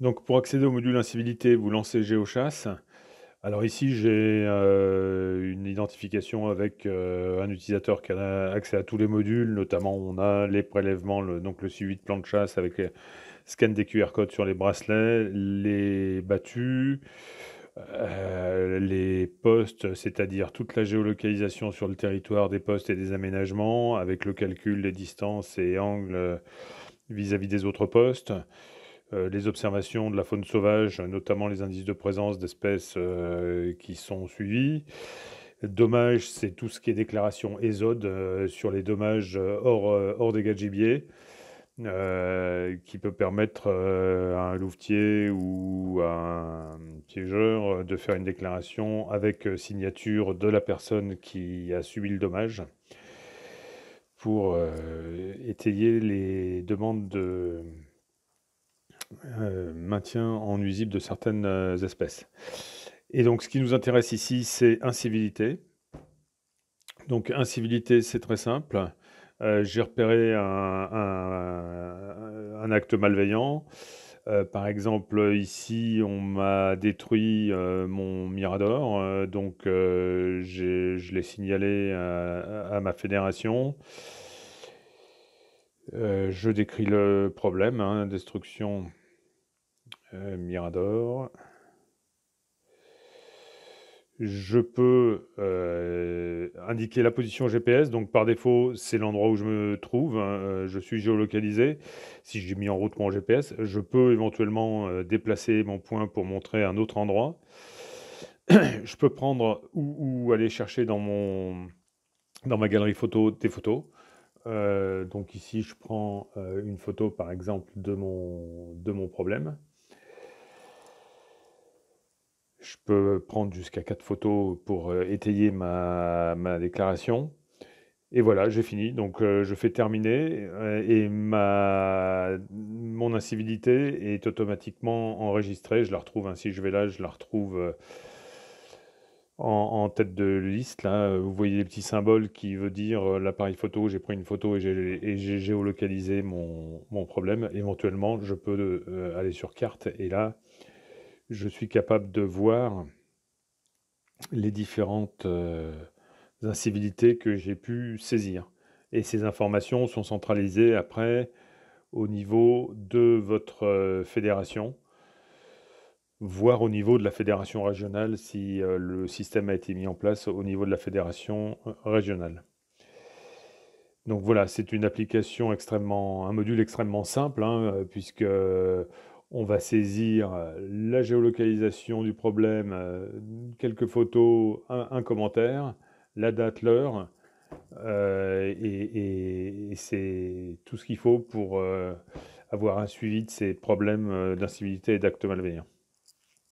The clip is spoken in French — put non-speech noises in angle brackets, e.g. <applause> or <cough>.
Donc, pour accéder au module incivilité, vous lancez Géochasse. Alors ici, j'ai euh, une identification avec euh, un utilisateur qui a accès à tous les modules, notamment on a les prélèvements, le, donc le suivi de plan de chasse avec les scan des QR codes sur les bracelets, les battus, euh, les postes, c'est-à-dire toute la géolocalisation sur le territoire des postes et des aménagements, avec le calcul des distances et angles vis à -vis des autres postes. Euh, les observations de la faune sauvage, notamment les indices de présence d'espèces euh, qui sont suivis. Dommage, c'est tout ce qui est déclaration ESOD euh, sur les dommages hors, hors dégâts de gibier, qui peut permettre à un louvetier ou à un piégeur de faire une déclaration avec signature de la personne qui a subi le dommage pour étayer les demandes de euh, maintien en nuisible de certaines euh, espèces. Et donc, ce qui nous intéresse ici, c'est incivilité. Donc, incivilité, c'est très simple. Euh, j'ai repéré un, acte malveillant. par exemple, ici, on m'a détruit mon Mirador, donc je l'ai signalé à, ma fédération. Euh, je décris le problème, hein, destruction euh, Mirador. Je peux euh, indiquer la position GPS, donc par défaut c'est l'endroit où je me trouve, hein, je suis géolocalisé. Si j'ai mis en route mon GPS, je peux éventuellement déplacer mon point pour montrer un autre endroit. <clears throat> je peux prendre ou, aller chercher dans ma galerie photo des photos. Euh, donc ici, je prends euh, une photo, par exemple, de mon, de mon problème. Je peux prendre jusqu'à quatre photos pour euh, étayer ma, ma, déclaration. Et voilà, j'ai fini. Donc je fais terminer et ma, mon incivilité est automatiquement enregistrée. Je la retrouve ainsi, je vais là, je la retrouve en, tête de liste. vous voyez les petits symboles qui veut dire euh, l'appareil photo, j'ai pris une photo et j'ai géolocalisé mon, problème. Éventuellement, je peux euh, aller sur carte et là, je suis capable de voir les différentes euh, incivilités que j'ai pu saisir. Et ces informations sont centralisées après au niveau de votre fédération voir au niveau de la fédération régionale si euh, le système a été mis en place au niveau de la fédération euh, régionale. Donc voilà, c'est une application extrêmement, un module extrêmement simple, puisqu'on hein, euh, puisque on va saisir la géolocalisation du problème, quelques photos, un, commentaire, la date, l'heure, et, c'est tout ce qu'il faut pour avoir un suivi de ces problèmes d'incivilité et d'actes malveillants.